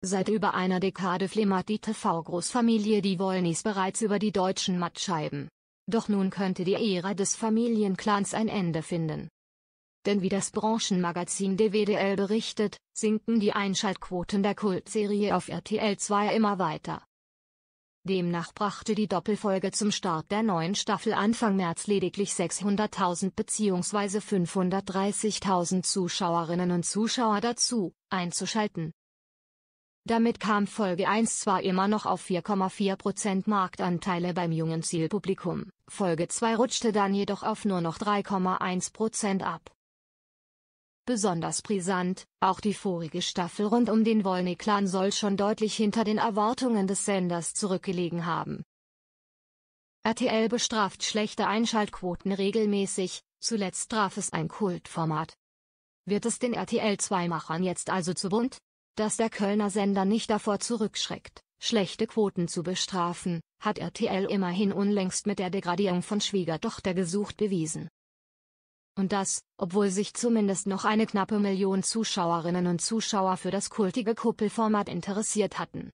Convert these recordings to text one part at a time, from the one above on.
Seit über einer Dekade flimmert die TV-Großfamilie die Wollnis bereits über die deutschen Mattscheiben. Doch nun könnte die Ära des Familienclans ein Ende finden. Denn wie das Branchenmagazin DWDL berichtet, sinken die Einschaltquoten der Kultserie auf RTL 2 immer weiter. Demnach brachte die Doppelfolge zum Start der neuen Staffel Anfang März lediglich 600.000 bzw. 530.000 Zuschauerinnen und Zuschauer dazu, einzuschalten. Damit kam Folge 1 zwar immer noch auf 4,4% Marktanteile beim jungen Zielpublikum, Folge 2 rutschte dann jedoch auf nur noch 3,1% ab. Besonders brisant, auch die vorige Staffel rund um den Wollny-Clan soll schon deutlich hinter den Erwartungen des Senders zurückgelegen haben. RTL bestraft schlechte Einschaltquoten regelmäßig, zuletzt traf es ein Kultformat. Wird es den RTL 2-Machern jetzt also zu bunt? Dass der Kölner Sender nicht davor zurückschreckt, schlechte Quoten zu bestrafen, hat RTL immerhin unlängst mit der Degradierung von Schwiegertochter gesucht bewiesen. Und das, obwohl sich zumindest noch eine knappe Million Zuschauerinnen und Zuschauer für das kultige Kuppelformat interessiert hatten.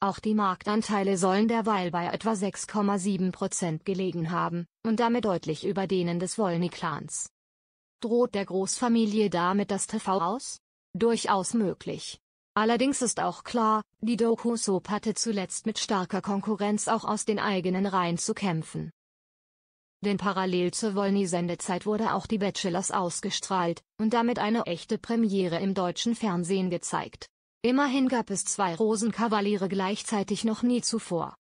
Auch die Marktanteile sollen derweil bei etwa 6,7 Prozent gelegen haben, und damit deutlich über denen des Wollny-Clans. Droht der Großfamilie damit das TV aus? durchaus möglich. Allerdings ist auch klar, die Doku Soap hatte zuletzt mit starker Konkurrenz auch aus den eigenen Reihen zu kämpfen. Denn parallel zur wolny sendezeit wurde auch die Bachelors ausgestrahlt, und damit eine echte Premiere im deutschen Fernsehen gezeigt. Immerhin gab es zwei Rosenkavaliere gleichzeitig noch nie zuvor.